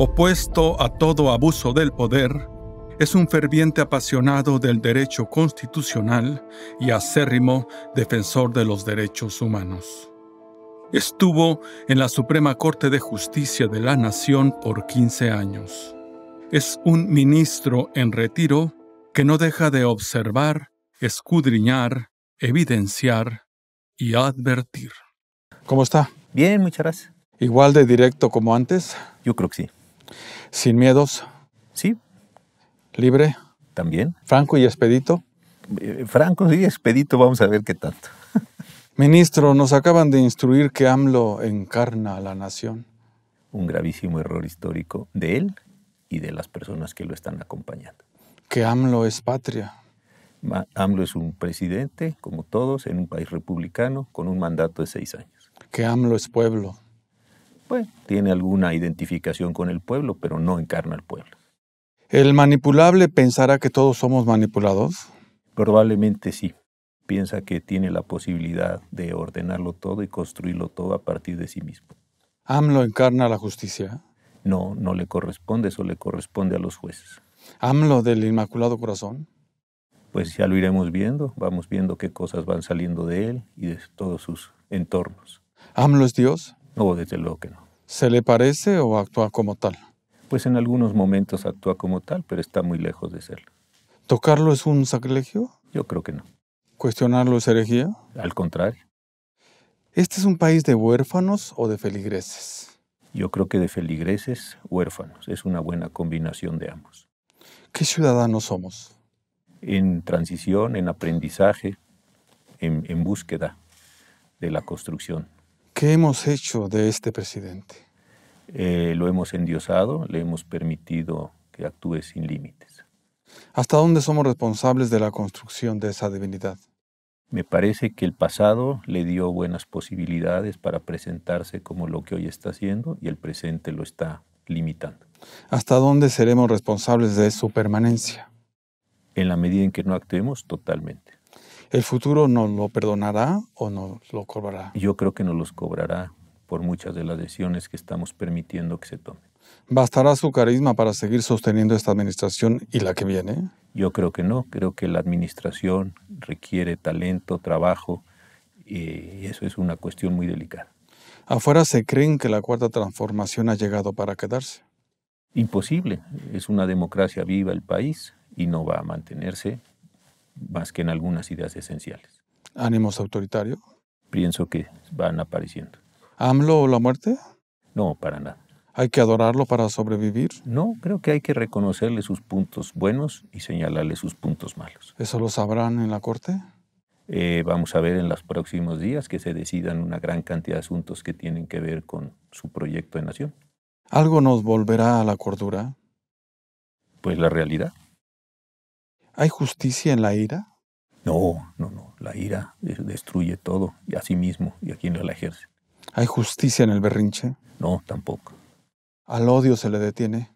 opuesto a todo abuso del poder, es un ferviente apasionado del derecho constitucional y acérrimo defensor de los derechos humanos. Estuvo en la Suprema Corte de Justicia de la Nación por 15 años. Es un ministro en retiro que no deja de observar, escudriñar, evidenciar y advertir. ¿Cómo está? Bien, muchas gracias. ¿Igual de directo como antes? Yo creo que sí. Sin miedos. Sí. Libre. También. Franco y expedito. Eh, franco y expedito, vamos a ver qué tanto. Ministro, nos acaban de instruir que AMLO encarna a la nación. Un gravísimo error histórico de él y de las personas que lo están acompañando. Que AMLO es patria. AMLO es un presidente, como todos, en un país republicano, con un mandato de seis años. Que AMLO es pueblo pues, tiene alguna identificación con el pueblo, pero no encarna al pueblo. ¿El manipulable pensará que todos somos manipulados? Probablemente sí. Piensa que tiene la posibilidad de ordenarlo todo y construirlo todo a partir de sí mismo. ¿AMLO encarna la justicia? No, no le corresponde, eso le corresponde a los jueces. ¿AMLO del Inmaculado Corazón? Pues ya lo iremos viendo, vamos viendo qué cosas van saliendo de él y de todos sus entornos. ¿AMLO es Dios? No, desde luego que no. ¿Se le parece o actúa como tal? Pues en algunos momentos actúa como tal, pero está muy lejos de serlo. ¿Tocarlo es un sacrilegio? Yo creo que no. ¿Cuestionarlo es herejía? Al contrario. ¿Este es un país de huérfanos o de feligreses? Yo creo que de feligreses, huérfanos. Es una buena combinación de ambos. ¿Qué ciudadanos somos? En transición, en aprendizaje, en, en búsqueda de la construcción ¿Qué hemos hecho de este presidente? Eh, lo hemos endiosado, le hemos permitido que actúe sin límites. ¿Hasta dónde somos responsables de la construcción de esa divinidad? Me parece que el pasado le dio buenas posibilidades para presentarse como lo que hoy está haciendo y el presente lo está limitando. ¿Hasta dónde seremos responsables de su permanencia? En la medida en que no actuemos, totalmente. ¿El futuro nos lo perdonará o nos lo cobrará? Yo creo que nos los cobrará por muchas de las decisiones que estamos permitiendo que se tomen. ¿Bastará su carisma para seguir sosteniendo esta administración y la que viene? Yo creo que no. Creo que la administración requiere talento, trabajo, y eso es una cuestión muy delicada. Afuera se creen que la cuarta transformación ha llegado para quedarse. Imposible. Es una democracia viva el país y no va a mantenerse más que en algunas ideas esenciales. ¿Ánimos autoritario? Pienso que van apareciendo. ¿AMLO o la muerte? No, para nada. ¿Hay que adorarlo para sobrevivir? No, creo que hay que reconocerle sus puntos buenos y señalarle sus puntos malos. ¿Eso lo sabrán en la Corte? Eh, vamos a ver en los próximos días que se decidan una gran cantidad de asuntos que tienen que ver con su proyecto de nación. ¿Algo nos volverá a la cordura? Pues la realidad. ¿Hay justicia en la ira? No, no, no. La ira eh, destruye todo, y a sí mismo, y a quien la ejerce. ¿Hay justicia en el berrinche? No, tampoco. ¿Al odio se le detiene?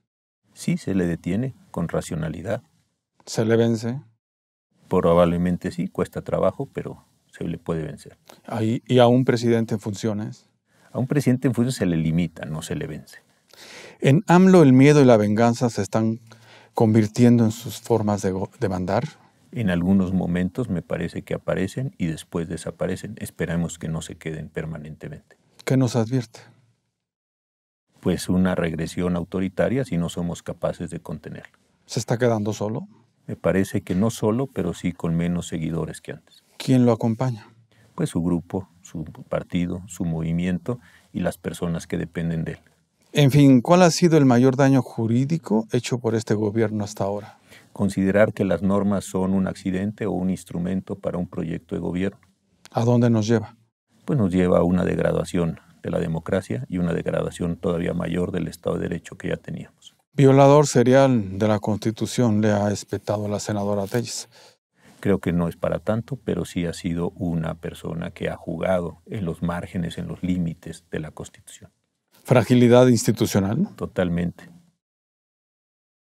Sí, se le detiene, con racionalidad. ¿Se le vence? Probablemente sí, cuesta trabajo, pero se le puede vencer. ¿Y a un presidente en funciones? A un presidente en funciones se le limita, no se le vence. En AMLO el miedo y la venganza se están convirtiendo en sus formas de, mandar? En algunos momentos me parece que aparecen y después desaparecen. Esperamos que no se queden permanentemente. ¿Qué nos advierte? Pues una regresión autoritaria si no somos capaces de contenerlo. ¿Se está quedando solo? Me parece que no solo, pero sí con menos seguidores que antes. ¿Quién lo acompaña? Pues su grupo, su partido, su movimiento y las personas que dependen de él. En fin, ¿cuál ha sido el mayor daño jurídico hecho por este gobierno hasta ahora? Considerar que las normas son un accidente o un instrumento para un proyecto de gobierno. ¿A dónde nos lleva? Pues nos lleva a una degradación de la democracia y una degradación todavía mayor del Estado de Derecho que ya teníamos. Violador serial de la Constitución le ha espetado la senadora Telles. Creo que no es para tanto, pero sí ha sido una persona que ha jugado en los márgenes, en los límites de la Constitución fragilidad institucional. Totalmente.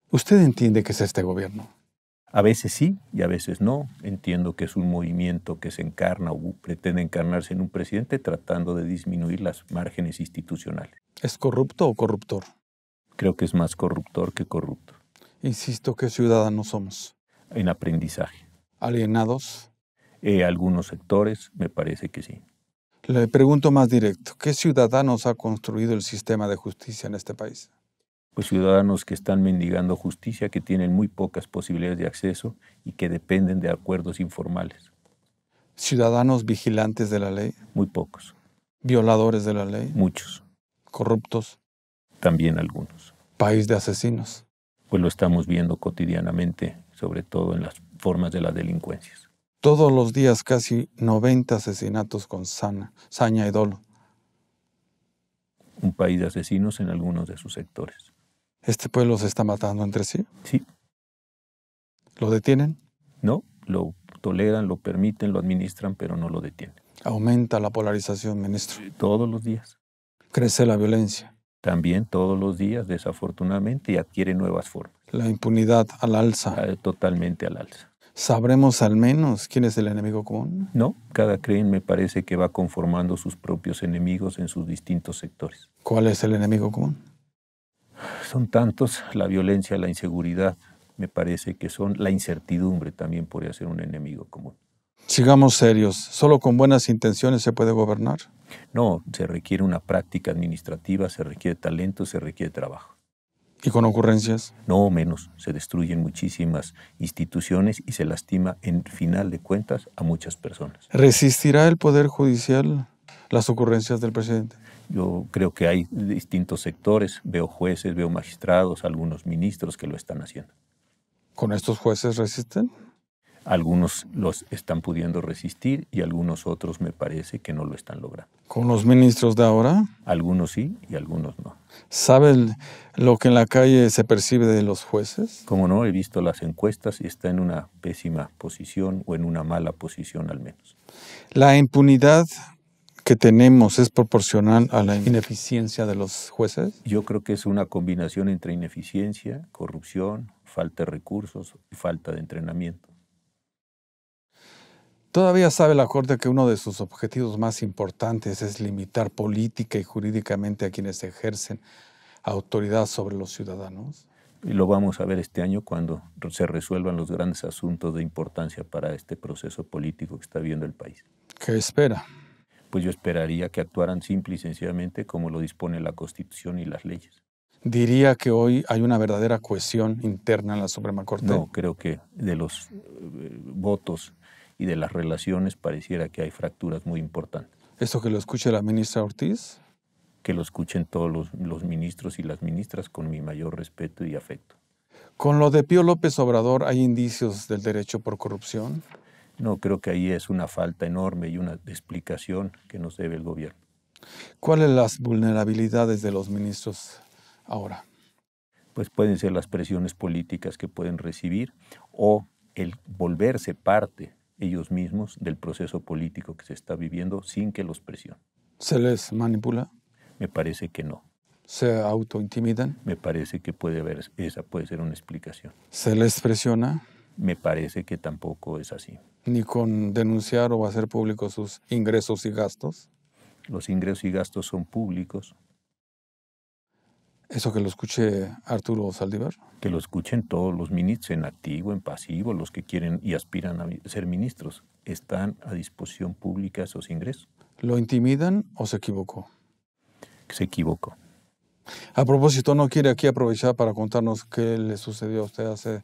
¿Usted entiende qué es este gobierno? A veces sí y a veces no. Entiendo que es un movimiento que se encarna o pretende encarnarse en un presidente tratando de disminuir las márgenes institucionales. ¿Es corrupto o corruptor? Creo que es más corruptor que corrupto. Insisto que ciudadanos somos. En aprendizaje. ¿Alienados? Eh, algunos sectores, me parece que sí. Le pregunto más directo, ¿qué ciudadanos ha construido el sistema de justicia en este país? Pues ciudadanos que están mendigando justicia, que tienen muy pocas posibilidades de acceso y que dependen de acuerdos informales. ¿Ciudadanos vigilantes de la ley? Muy pocos. ¿Violadores de la ley? Muchos. ¿Corruptos? También algunos. ¿País de asesinos? Pues lo estamos viendo cotidianamente, sobre todo en las formas de las delincuencias. Todos los días casi 90 asesinatos con sana, saña y dolo. Un país de asesinos en algunos de sus sectores. ¿Este pueblo se está matando entre sí? Sí. ¿Lo detienen? No, lo toleran, lo permiten, lo administran, pero no lo detienen. Aumenta la polarización, ministro. Eh, todos los días. Crece la violencia. También todos los días, desafortunadamente, y adquiere nuevas formas. La impunidad al alza. Ah, totalmente al alza. ¿Sabremos al menos quién es el enemigo común? No, cada creen me parece que va conformando sus propios enemigos en sus distintos sectores. ¿Cuál es el enemigo común? Son tantos, la violencia, la inseguridad, me parece que son la incertidumbre también podría ser un enemigo común. Sigamos serios, ¿solo con buenas intenciones se puede gobernar? No, se requiere una práctica administrativa, se requiere talento, se requiere trabajo. ¿Y con ocurrencias? No, menos. Se destruyen muchísimas instituciones y se lastima, en final de cuentas, a muchas personas. ¿Resistirá el Poder Judicial las ocurrencias del presidente? Yo creo que hay distintos sectores. Veo jueces, veo magistrados, algunos ministros que lo están haciendo. ¿Con estos jueces resisten? Algunos los están pudiendo resistir y algunos otros me parece que no lo están logrando. ¿Con los ministros de ahora? Algunos sí y algunos no. ¿Sabe lo que en la calle se percibe de los jueces? Como no, he visto las encuestas y está en una pésima posición o en una mala posición al menos. La impunidad que tenemos es proporcional a la ineficiencia de los jueces? Yo creo que es una combinación entre ineficiencia, corrupción, falta de recursos y falta de entrenamiento. Todavía sabe la Corte que uno de sus objetivos más importantes es limitar política y jurídicamente a quienes ejercen autoridad sobre los ciudadanos. Y lo vamos a ver este año cuando se resuelvan los grandes asuntos de importancia para este proceso político que está viendo el país. ¿Qué espera? Pues yo esperaría que actuaran simple y sencillamente como lo dispone la Constitución y las leyes. ¿Diría que hoy hay una verdadera cohesión interna en la Suprema Corte? No, creo que de los eh, votos y de las relaciones pareciera que hay fracturas muy importantes. ¿Esto que lo escuche la ministra Ortiz? Que lo escuchen todos los, ministros y las ministras con mi mayor respeto y afecto. ¿Con lo de Pío López Obrador hay indicios del derecho por corrupción? No, creo que ahí es una falta enorme y una explicación que nos debe el gobierno. ¿Cuáles las vulnerabilidades de los ministros ahora? Pues pueden ser las presiones políticas que pueden recibir o el volverse parte ellos mismos del proceso político que se está viviendo sin que los presionen. ¿Se les manipula? Me parece que no. ¿Se autointimidan? Me parece que puede haber, esa puede ser una explicación. ¿Se les presiona? Me parece que tampoco es así. ¿Ni con denunciar o hacer públicos sus ingresos y gastos? Los ingresos y gastos son públicos, eso que lo escuche Arturo Saldívar. Que lo escuchen todos los ministros, en activo, en pasivo, los que quieren y aspiran a ser ministros. ¿Están a disposición pública esos ingresos? ¿Lo intimidan o se equivocó? Se equivocó. A propósito, ¿no quiere aquí aprovechar para contarnos qué le sucedió a usted hace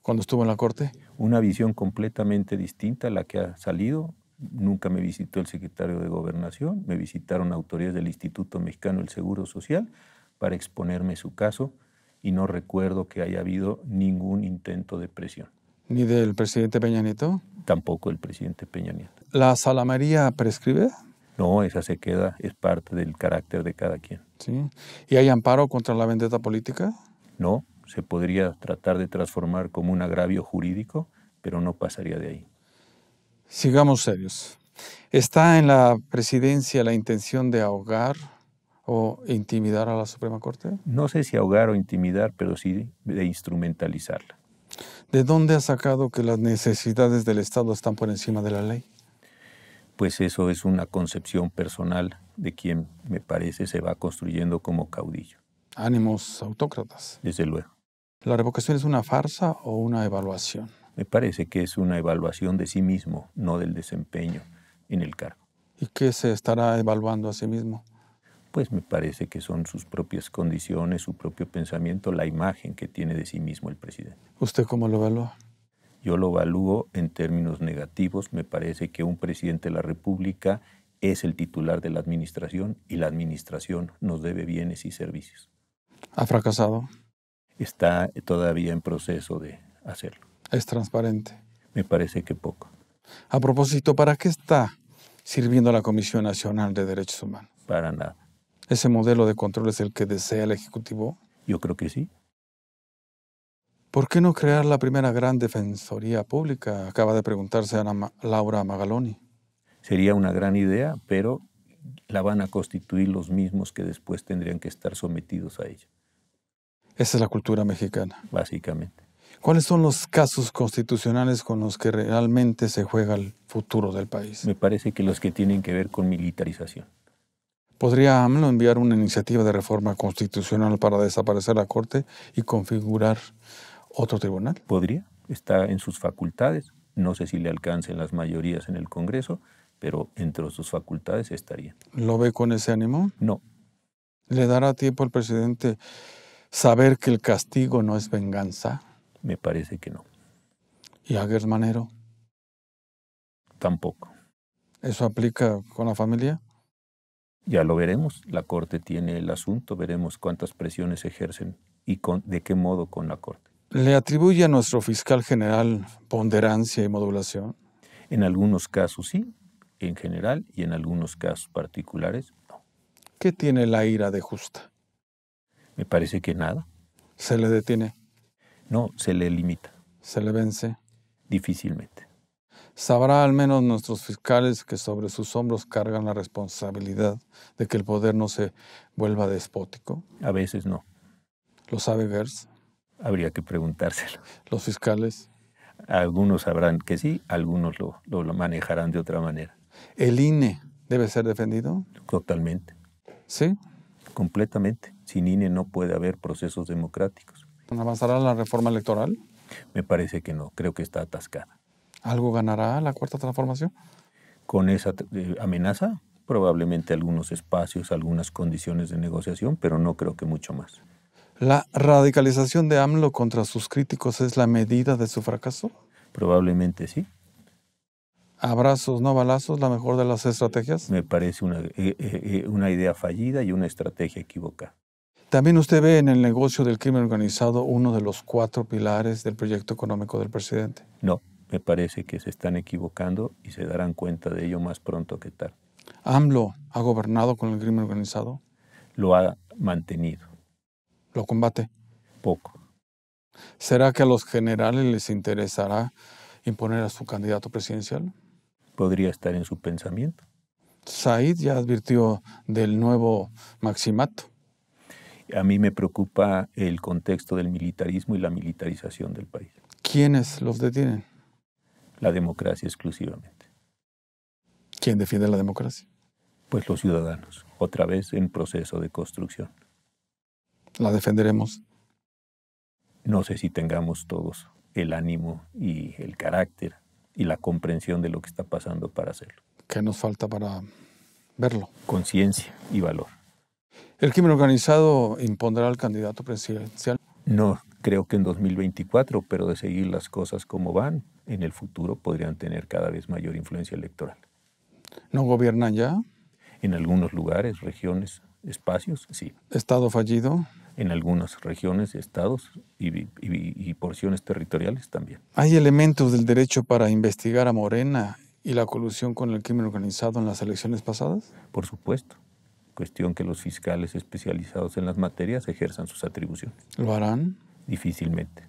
cuando estuvo en la Corte? Una visión completamente distinta a la que ha salido. Nunca me visitó el secretario de Gobernación, me visitaron autoridades del Instituto Mexicano del Seguro Social para exponerme su caso y no recuerdo que haya habido ningún intento de presión. ¿Ni del presidente Peña Nieto? Tampoco del presidente Peña Nieto. ¿La salamaría prescribe? No, esa se queda, es parte del carácter de cada quien. ¿Sí? ¿Y hay amparo contra la vendetta política? No, se podría tratar de transformar como un agravio jurídico, pero no pasaría de ahí. Sigamos serios. ¿Está en la presidencia la intención de ahogar o intimidar a la Suprema Corte? No sé si ahogar o intimidar, pero sí de instrumentalizarla. ¿De dónde ha sacado que las necesidades del Estado están por encima de la ley? Pues eso es una concepción personal de quien me parece se va construyendo como caudillo. Ánimos autócratas. Desde luego. ¿La revocación es una farsa o una evaluación? Me parece que es una evaluación de sí mismo, no del desempeño en el cargo. ¿Y qué se estará evaluando a sí mismo? pues me parece que son sus propias condiciones, su propio pensamiento, la imagen que tiene de sí mismo el presidente. ¿Usted cómo lo evalúa? Yo lo evalúo en términos negativos. Me parece que un presidente de la República es el titular de la administración y la administración nos debe bienes y servicios. ¿Ha fracasado? Está todavía en proceso de hacerlo. ¿Es transparente? Me parece que poco. A propósito, ¿para qué está sirviendo la Comisión Nacional de Derechos Humanos? Para nada. ¿Ese modelo de control es el que desea el Ejecutivo? Yo creo que sí. ¿Por qué no crear la primera gran defensoría pública? Acaba de preguntarse Ana Laura Magaloni. Sería una gran idea, pero la van a constituir los mismos que después tendrían que estar sometidos a ella. Esa es la cultura mexicana. Básicamente. ¿Cuáles son los casos constitucionales con los que realmente se juega el futuro del país? Me parece que los que tienen que ver con militarización. ¿Podría AMLO enviar una iniciativa de reforma constitucional para desaparecer la Corte y configurar otro tribunal? Podría, está en sus facultades. No sé si le alcancen las mayorías en el Congreso, pero entre sus facultades estaría. ¿Lo ve con ese ánimo? No. ¿Le dará tiempo al presidente saber que el castigo no es venganza? Me parece que no. ¿Y a Manero? Tampoco. ¿Eso aplica con la familia? ya lo veremos. La Corte tiene el asunto, veremos cuántas presiones ejercen y de qué modo con la Corte. ¿Le atribuye a nuestro fiscal general ponderancia y modulación? En algunos casos sí, en general, y en algunos casos particulares no. ¿Qué tiene la ira de justa? Me parece que nada. ¿Se le detiene? No, se le limita. ¿Se le vence? Difícilmente. Sabrá al menos nuestros fiscales que sobre sus hombros cargan la responsabilidad de que el poder no se vuelva despótico. A veces no. ¿Lo sabe Gers? Habría que preguntárselo. ¿Los fiscales? Algunos sabrán que sí, algunos lo, manejarán de otra manera. ¿El INE debe ser defendido? Totalmente. ¿Sí? Completamente. Sin INE no puede haber procesos democráticos. ¿Avanzará la reforma electoral? Me parece que no, creo que está atascada. ¿Algo ganará la cuarta transformación? Con esa eh, amenaza, probablemente algunos espacios, algunas condiciones de negociación, pero no creo que mucho más. ¿La radicalización de AMLO contra sus críticos es la medida de su fracaso? Probablemente sí. Abrazos, no balazos, la mejor de las estrategias. Me parece una, eh, eh, una idea fallida y una estrategia equivocada. También usted ve en el negocio del crimen organizado uno de los cuatro pilares del proyecto económico del presidente. No, me parece que se están equivocando y se darán cuenta de ello más pronto que tarde. ¿AMLO ha gobernado con el crimen organizado? Lo ha mantenido. ¿Lo combate? Poco. ¿Será que a los generales les interesará imponer a su candidato presidencial? Podría estar en su pensamiento. Said ya advirtió del nuevo maximato. A mí me preocupa el contexto del militarismo y la militarización del país. ¿Quiénes los detienen? la democracia exclusivamente. ¿Quién defiende la democracia? Pues los ciudadanos, otra vez en proceso de construcción. ¿La defenderemos? No sé si tengamos todos el ánimo y el carácter y la comprensión de lo que está pasando para hacerlo. ¿Qué nos falta para verlo? Conciencia y valor. ¿El crimen organizado impondrá al candidato presidencial? No, creo que en 2024, pero de seguir las cosas como van, en el futuro podrían tener cada vez mayor influencia electoral. ¿No gobiernan ya? En algunos lugares, regiones, espacios, sí. ¿Estado fallido? En algunas regiones, estados y, y, porciones territoriales también. ¿Hay elementos del derecho para investigar a Morena y la colusión con el crimen organizado en las elecciones pasadas? Por supuesto. Cuestión que los fiscales especializados en las materias ejerzan sus atribuciones. ¿Lo harán? Difícilmente.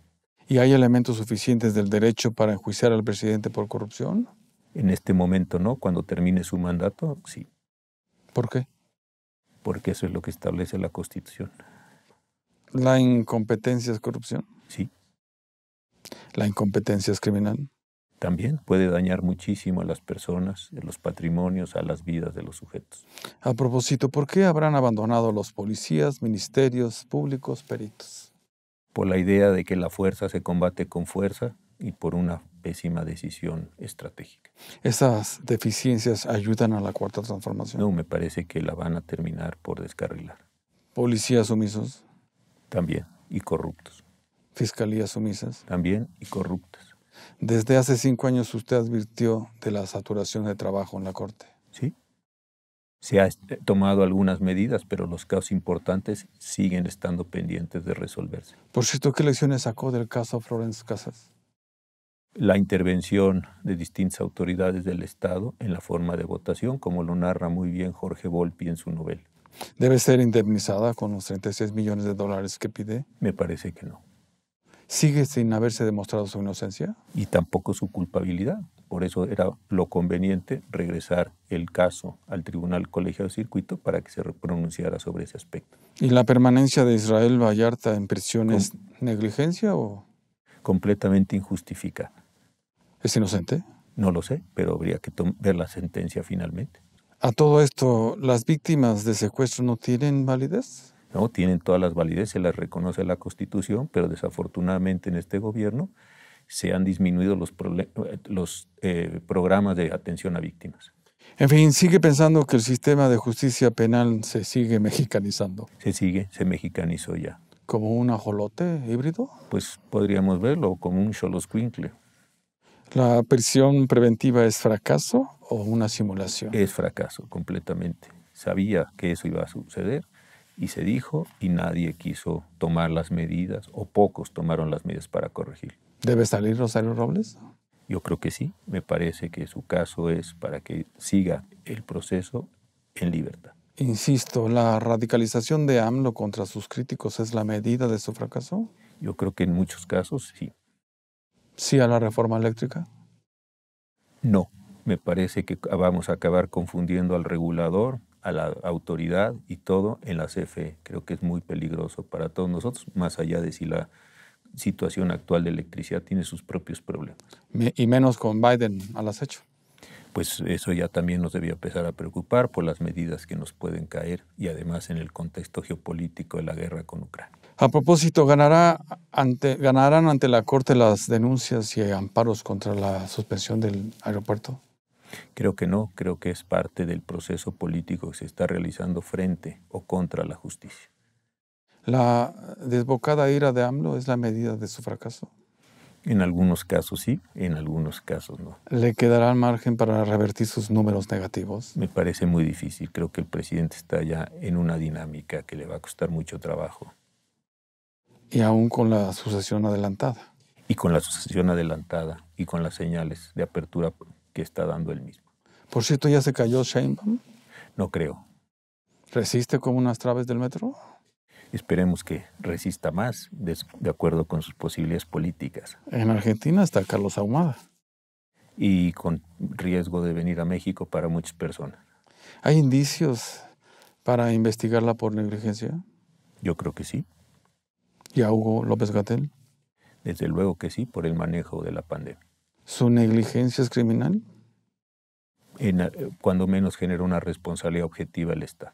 ¿Y hay elementos suficientes del derecho para enjuiciar al presidente por corrupción? En este momento no, cuando termine su mandato, sí. ¿Por qué? Porque eso es lo que establece la Constitución. ¿La incompetencia es corrupción? Sí. ¿La incompetencia es criminal? También puede dañar muchísimo a las personas, a los patrimonios, a las vidas de los sujetos. A propósito, ¿por qué habrán abandonado los policías, ministerios públicos, peritos? por la idea de que la fuerza se combate con fuerza y por una pésima decisión estratégica. ¿Esas deficiencias ayudan a la cuarta transformación? No, me parece que la van a terminar por descarrilar. ¿Policías sumisos? También, y corruptos. ¿Fiscalías sumisas? También, y corruptas. Desde hace cinco años usted advirtió de la saturación de trabajo en la Corte. Sí, se ha eh, tomado algunas medidas, pero los casos importantes siguen estando pendientes de resolverse. Por cierto, ¿qué lecciones sacó del caso Florence Casas? La intervención de distintas autoridades del Estado en la forma de votación, como lo narra muy bien Jorge Volpi en su novela. ¿Debe ser indemnizada con los 36 millones de dólares que pide? Me parece que no. ¿Sigue sin haberse demostrado su inocencia? Y tampoco su culpabilidad. Por eso era lo conveniente regresar el caso al Tribunal Colegio de Circuito para que se pronunciara sobre ese aspecto. ¿Y la permanencia de Israel Vallarta en prisión es negligencia o...? Completamente injustificada. ¿Es inocente? No lo sé, pero habría que ver la sentencia finalmente. A todo esto, ¿las víctimas de secuestro no tienen validez? No, tienen todas las validez, se las reconoce la Constitución, pero desafortunadamente en este gobierno se han disminuido los, los eh, programas de atención a víctimas. En fin, sigue pensando que el sistema de justicia penal se sigue mexicanizando. Se sigue, se mexicanizó ya. ¿Como un ajolote híbrido? Pues podríamos verlo como un xoloscuincle. ¿La prisión preventiva es fracaso o una simulación? Es fracaso, completamente. Sabía que eso iba a suceder y se dijo y nadie quiso tomar las medidas o pocos tomaron las medidas para corregirlo. ¿Debe salir Rosario Robles? Yo creo que sí. Me parece que su caso es para que siga el proceso en libertad. Insisto, ¿la radicalización de AMLO contra sus críticos es la medida de su fracaso? Yo creo que en muchos casos sí. ¿Sí a la reforma eléctrica? No. Me parece que vamos a acabar confundiendo al regulador, a la autoridad y todo en la CFE. Creo que es muy peligroso para todos nosotros, más allá de si la situación actual de electricidad tiene sus propios problemas. Y menos con Biden al acecho. Pues eso ya también nos debía empezar a preocupar por las medidas que nos pueden caer y además en el contexto geopolítico de la guerra con Ucrania. A propósito, ganará ante, ¿ganarán ante la Corte las denuncias y amparos contra la suspensión del aeropuerto? Creo que no, creo que es parte del proceso político que se está realizando frente o contra la justicia. La desbocada ira de AMLO es la medida de su fracaso. En algunos casos sí, en algunos casos no. ¿Le quedará margen para revertir sus números negativos? Me parece muy difícil. Creo que el presidente está ya en una dinámica que le va a costar mucho trabajo. Y aún con la sucesión adelantada. Y con la sucesión adelantada y con las señales de apertura que está dando él mismo. Por cierto, ¿ya se cayó Sheinbaum? No creo. ¿Resiste como unas traves del metro? Esperemos que resista más de, acuerdo con sus posibilidades políticas. En Argentina está Carlos Ahumada. Y con riesgo de venir a México para muchas personas. ¿Hay indicios para investigarla por negligencia? Yo creo que sí. ¿Y a Hugo López Gatel? Desde luego que sí, por el manejo de la pandemia. ¿Su negligencia es criminal? Eh, cuando menos genera una responsabilidad objetiva el Estado.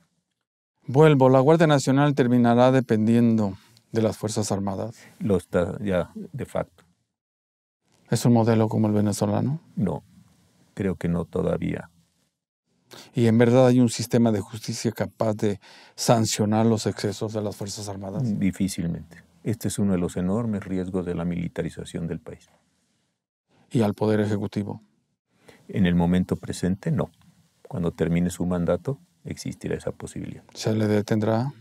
Vuelvo, la Guardia Nacional terminará dependiendo de las Fuerzas Armadas. Lo está ya de facto. ¿Es un modelo como el venezolano? No, creo que no todavía. ¿Y en verdad hay un sistema de justicia capaz de sancionar los excesos de las Fuerzas Armadas? Difícilmente. Este es uno de los enormes riesgos de la militarización del país. ¿Y al Poder Ejecutivo? En el momento presente, no. Cuando termine su mandato, existirá esa posibilidad. ¿Se le detendrá?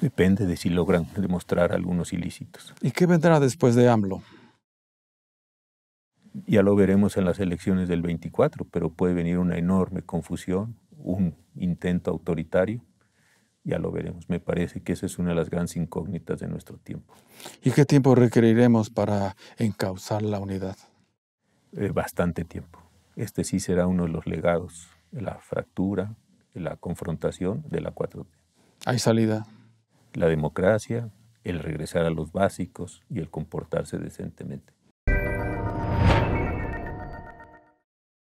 Depende de si logran demostrar algunos ilícitos. ¿Y qué vendrá después de AMLO? Ya lo veremos en las elecciones del 24, pero puede venir una enorme confusión, un intento autoritario. Ya lo veremos. Me parece que esa es una de las grandes incógnitas de nuestro tiempo. ¿Y qué tiempo requeriremos para encauzar la unidad? Eh, bastante tiempo. Este sí será uno de los legados, la fractura, la confrontación de la cuatro Hay salida. La democracia, el regresar a los básicos y el comportarse decentemente.